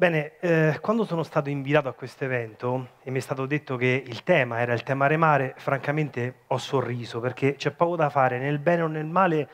Bene, eh, quando sono stato invitato a questo evento e mi è stato detto che il tema era il tema remare, francamente ho sorriso perché c'è poco da fare, nel bene o nel male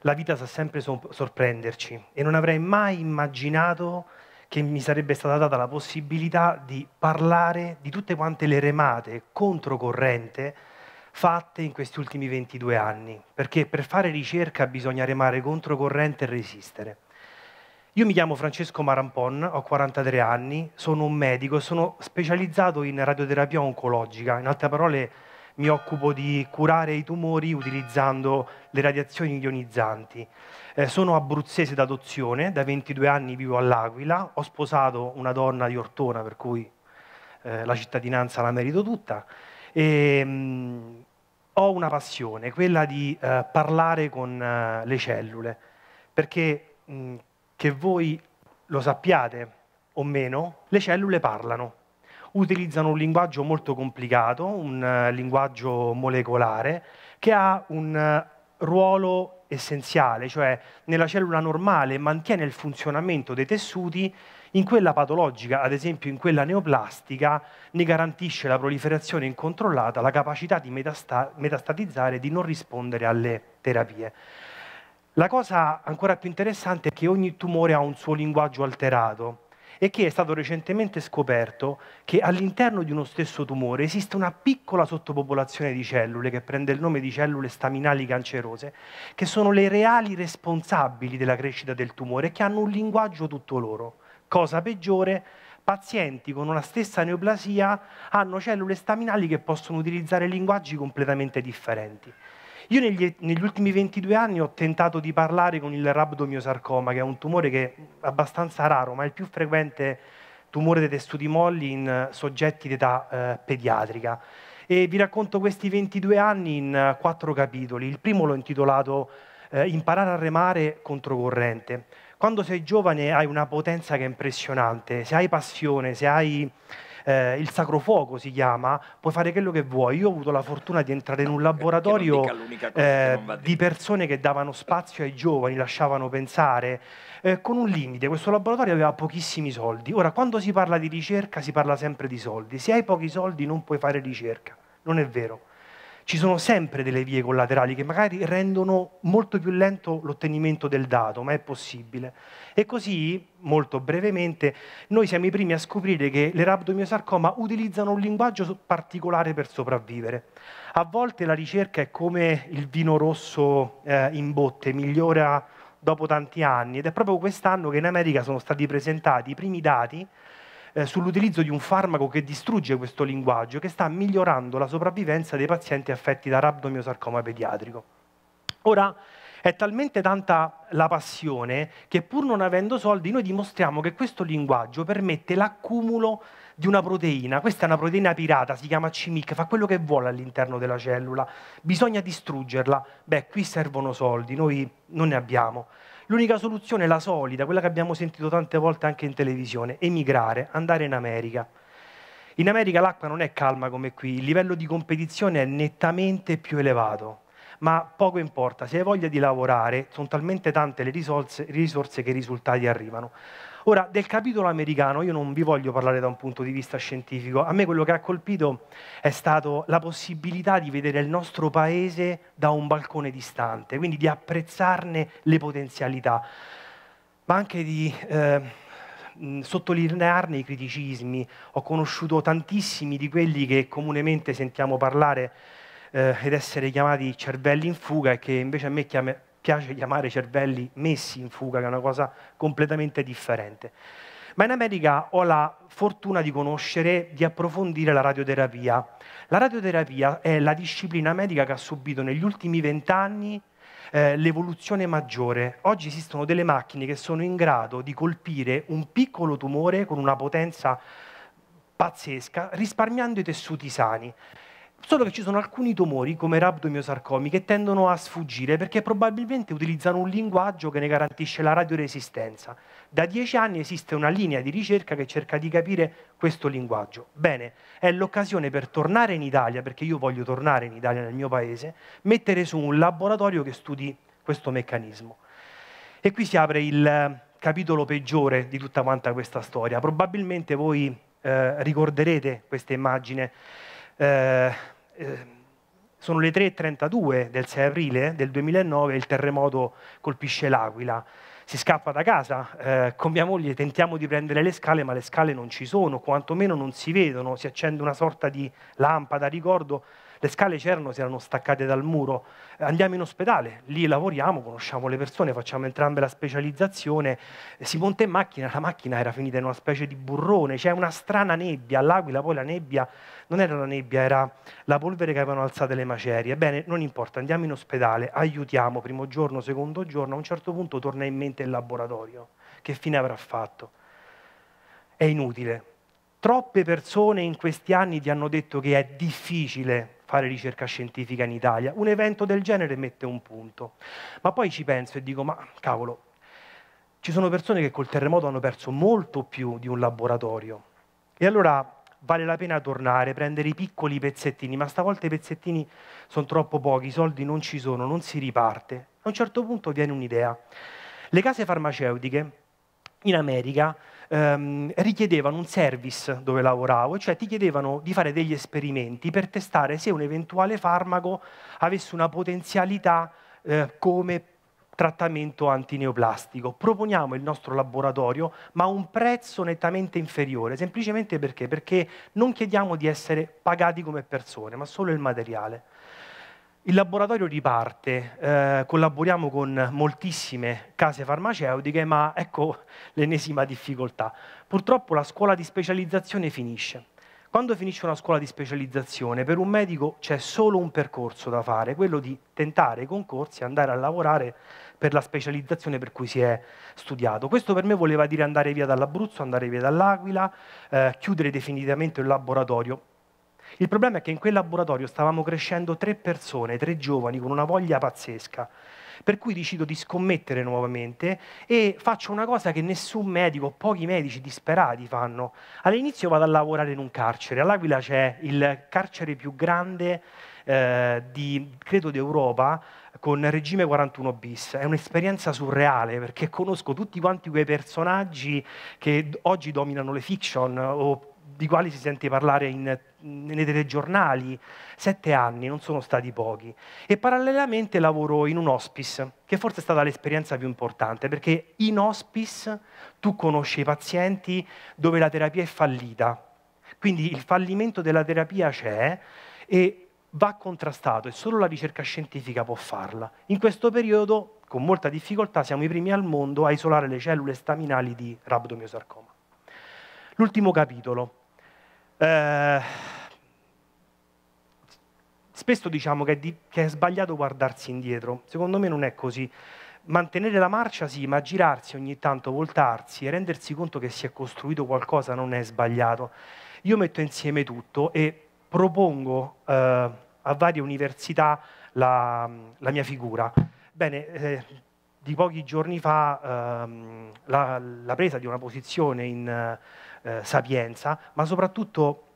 la vita sa sempre sorprenderci e non avrei mai immaginato che mi sarebbe stata data la possibilità di parlare di tutte quante le remate controcorrente fatte in questi ultimi 22 anni, perché per fare ricerca bisogna remare controcorrente e resistere. Io mi chiamo Francesco Marampon, ho 43 anni, sono un medico e sono specializzato in radioterapia oncologica. In altre parole, mi occupo di curare i tumori utilizzando le radiazioni ionizzanti. Eh, sono abruzzese d'adozione, da 22 anni vivo all'Aquila, ho sposato una donna di Ortona, per cui eh, la cittadinanza la merito tutta. E, ehm, mh, ho una passione, quella di eh, parlare con eh, le cellule, perché mh, che voi lo sappiate o meno, le cellule parlano. Utilizzano un linguaggio molto complicato, un eh, linguaggio molecolare, che ha un eh, ruolo essenziale, cioè nella cellula normale mantiene il funzionamento dei tessuti, in quella patologica, ad esempio in quella neoplastica, ne garantisce la proliferazione incontrollata, la capacità di metastatizzare e di non rispondere alle terapie. La cosa ancora più interessante è che ogni tumore ha un suo linguaggio alterato e che è stato recentemente scoperto che all'interno di uno stesso tumore esiste una piccola sottopopolazione di cellule che prende il nome di cellule staminali cancerose, che sono le reali responsabili della crescita del tumore e che hanno un linguaggio tutto loro. Cosa peggiore, pazienti con una stessa neoplasia hanno cellule staminali che possono utilizzare linguaggi completamente differenti. Io negli, negli, ultimi 22 anni ho tentato di parlare con il rabdomiosarcoma, che è un tumore che è abbastanza raro, ma è il più frequente tumore dei tessuti molli in eh, soggetti d'età eh, pediatrica. E vi racconto questi 22 anni in eh, quattro capitoli. Il primo l'ho intitolato eh, Imparare a remare controcorrente. Quando sei giovane hai una potenza che è impressionante, se hai passione, se hai eh, il sacro fuoco si chiama, puoi fare quello che vuoi. Io ho avuto la fortuna di entrare in un laboratorio eh, di persone che davano spazio ai giovani, lasciavano pensare, eh, con un limite. Questo laboratorio aveva pochissimi soldi. Ora, quando si parla di ricerca si parla sempre di soldi. Se hai pochi soldi non puoi fare ricerca, non è vero ci sono sempre delle vie collaterali che magari rendono molto più lento l'ottenimento del dato, ma è possibile. E così, molto brevemente, noi siamo i primi a scoprire che le rabdomiosarcoma utilizzano un linguaggio particolare per sopravvivere. A volte la ricerca è come il vino rosso eh, in botte, migliora dopo tanti anni ed è proprio quest'anno che in America sono stati presentati i primi dati eh, sull'utilizzo di un farmaco che distrugge questo linguaggio, che sta migliorando la sopravvivenza dei pazienti affetti da rabdomiosarcoma pediatrico. Ora, è talmente tanta la passione che pur non avendo soldi noi dimostriamo che questo linguaggio permette l'accumulo di una proteina. Questa è una proteina pirata, si chiama CMIC, fa quello che vuole all'interno della cellula. Bisogna distruggerla. Beh, qui servono soldi, noi non ne abbiamo. L'unica soluzione, la solida, quella che abbiamo sentito tante volte anche in televisione, emigrare, andare in America. In America l'acqua non è calma come qui, il livello di competizione è nettamente più elevato ma poco importa, se hai voglia di lavorare sono talmente tante le risorse, risorse che i risultati arrivano. Ora, del capitolo americano io non vi voglio parlare da un punto di vista scientifico, a me quello che ha colpito è stata la possibilità di vedere il nostro paese da un balcone distante, quindi di apprezzarne le potenzialità, ma anche di... Eh, sottolinearne i criticismi, ho conosciuto tantissimi di quelli che comunemente sentiamo parlare eh, ed essere chiamati cervelli in fuga e che invece a me chiama, piace chiamare cervelli messi in fuga, che è una cosa completamente differente. Ma in America ho la fortuna di conoscere, di approfondire la radioterapia. La radioterapia è la disciplina medica che ha subito negli ultimi vent'anni eh, l'evoluzione maggiore. Oggi esistono delle macchine che sono in grado di colpire un piccolo tumore con una potenza pazzesca, risparmiando i tessuti sani. Solo che ci sono alcuni tumori, come rabdomiosarcomi, che tendono a sfuggire perché probabilmente utilizzano un linguaggio che ne garantisce la radioresistenza. Da dieci anni esiste una linea di ricerca che cerca di capire questo linguaggio. Bene, è l'occasione per tornare in Italia, perché io voglio tornare in Italia, nel mio paese, mettere su un laboratorio che studi questo meccanismo. E qui si apre il eh, capitolo peggiore di tutta questa storia. Probabilmente voi eh, ricorderete questa immagine eh, eh, sono le 3.32 del 6 aprile del 2009, e il terremoto colpisce l'Aquila. Si scappa da casa, eh, con mia moglie tentiamo di prendere le scale, ma le scale non ci sono, quantomeno non si vedono, si accende una sorta di lampada ricordo le scale c'erano, si erano staccate dal muro. Eh, andiamo in ospedale, lì lavoriamo, conosciamo le persone, facciamo entrambe la specializzazione. Eh, si monta in macchina, la macchina era finita in una specie di burrone, c'è una strana nebbia, all'Aquila poi la nebbia non era la nebbia, era la polvere che avevano alzate le macerie. Ebbene, non importa, andiamo in ospedale, aiutiamo, primo giorno, secondo giorno, a un certo punto torna in mente il laboratorio. Che fine avrà fatto? È inutile. Troppe persone in questi anni ti hanno detto che è difficile fare ricerca scientifica in Italia. Un evento del genere mette un punto. Ma poi ci penso e dico, ma cavolo, ci sono persone che col terremoto hanno perso molto più di un laboratorio. E allora vale la pena tornare, prendere i piccoli pezzettini, ma stavolta i pezzettini sono troppo pochi, i soldi non ci sono, non si riparte. A un certo punto viene un'idea. Le case farmaceutiche in America ehm, richiedevano un service dove lavoravo, cioè ti chiedevano di fare degli esperimenti per testare se un eventuale farmaco avesse una potenzialità eh, come trattamento antineoplastico. Proponiamo il nostro laboratorio, ma a un prezzo nettamente inferiore, semplicemente perché? Perché non chiediamo di essere pagati come persone, ma solo il materiale. Il laboratorio riparte, eh, collaboriamo con moltissime case farmaceutiche, ma ecco l'ennesima difficoltà. Purtroppo la scuola di specializzazione finisce. Quando finisce una scuola di specializzazione, per un medico c'è solo un percorso da fare, quello di tentare i concorsi e andare a lavorare per la specializzazione per cui si è studiato. Questo per me voleva dire andare via dall'Abruzzo, andare via dall'Aquila, eh, chiudere definitivamente il laboratorio il problema è che in quel laboratorio stavamo crescendo tre persone, tre giovani, con una voglia pazzesca. Per cui decido di scommettere nuovamente e faccio una cosa che nessun medico, pochi medici disperati fanno. All'inizio vado a lavorare in un carcere. All'Aquila c'è il carcere più grande, eh, di, credo, d'Europa con regime 41 bis. È un'esperienza surreale perché conosco tutti quanti quei personaggi che oggi dominano le fiction o di quali si sente parlare in, nei telegiornali. Sette anni, non sono stati pochi. E parallelamente lavoro in un hospice, che forse è stata l'esperienza più importante, perché in hospice tu conosci i pazienti dove la terapia è fallita. Quindi il fallimento della terapia c'è e va contrastato e solo la ricerca scientifica può farla. In questo periodo, con molta difficoltà, siamo i primi al mondo a isolare le cellule staminali di rabdomiosarcoma. L'ultimo capitolo, eh, spesso diciamo che è, di, che è sbagliato guardarsi indietro, secondo me non è così. Mantenere la marcia sì, ma girarsi ogni tanto, voltarsi e rendersi conto che si è costruito qualcosa non è sbagliato. Io metto insieme tutto e propongo eh, a varie università la, la mia figura. Bene, eh, di pochi giorni fa ehm, la, la, presa di una posizione in, eh, sapienza, ma soprattutto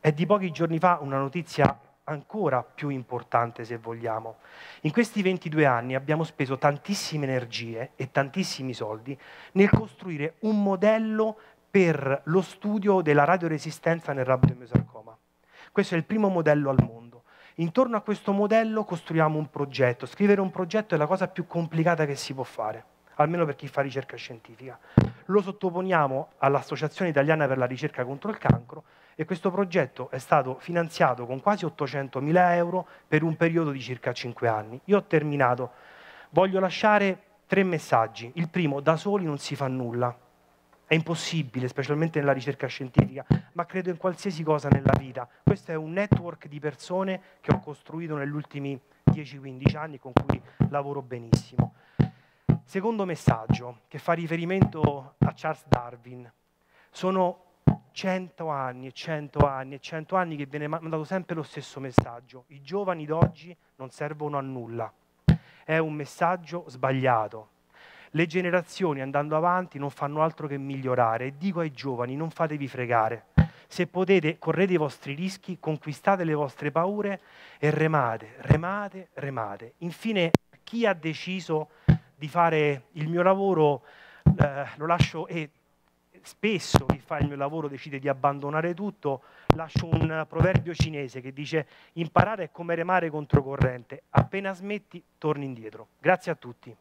è di pochi giorni fa una notizia ancora più importante se vogliamo. In questi 22 anni abbiamo speso tantissime energie e tantissimi soldi nel costruire un modello per lo studio della radioresistenza nel rabdomyosarcoma. Questo è il primo modello al mondo. Intorno a questo modello costruiamo un progetto. Scrivere un progetto è la cosa più complicata che si può fare almeno per chi fa ricerca scientifica. Lo sottoponiamo all'Associazione Italiana per la Ricerca contro il Cancro e questo progetto è stato finanziato con quasi 800.000 euro per un periodo di circa 5 anni. Io ho terminato. Voglio lasciare tre messaggi. Il primo, da soli non si fa nulla. È impossibile, specialmente nella ricerca scientifica, ma credo in qualsiasi cosa nella vita. Questo è un network di persone che ho costruito negli ultimi 10-15 anni con cui lavoro benissimo. Secondo messaggio che fa riferimento a Charles Darwin. Sono cento anni e cento anni e cento anni che viene mandato sempre lo stesso messaggio. I giovani d'oggi non servono a nulla. È un messaggio sbagliato. Le generazioni andando avanti non fanno altro che migliorare. E dico ai giovani, non fatevi fregare. Se potete, correte i vostri rischi, conquistate le vostre paure e remate, remate, remate. Infine, chi ha deciso di fare il mio lavoro, eh, lo lascio e spesso chi fa il mio lavoro decide di abbandonare tutto, lascio un proverbio cinese che dice imparare è come remare controcorrente, appena smetti torni indietro. Grazie a tutti.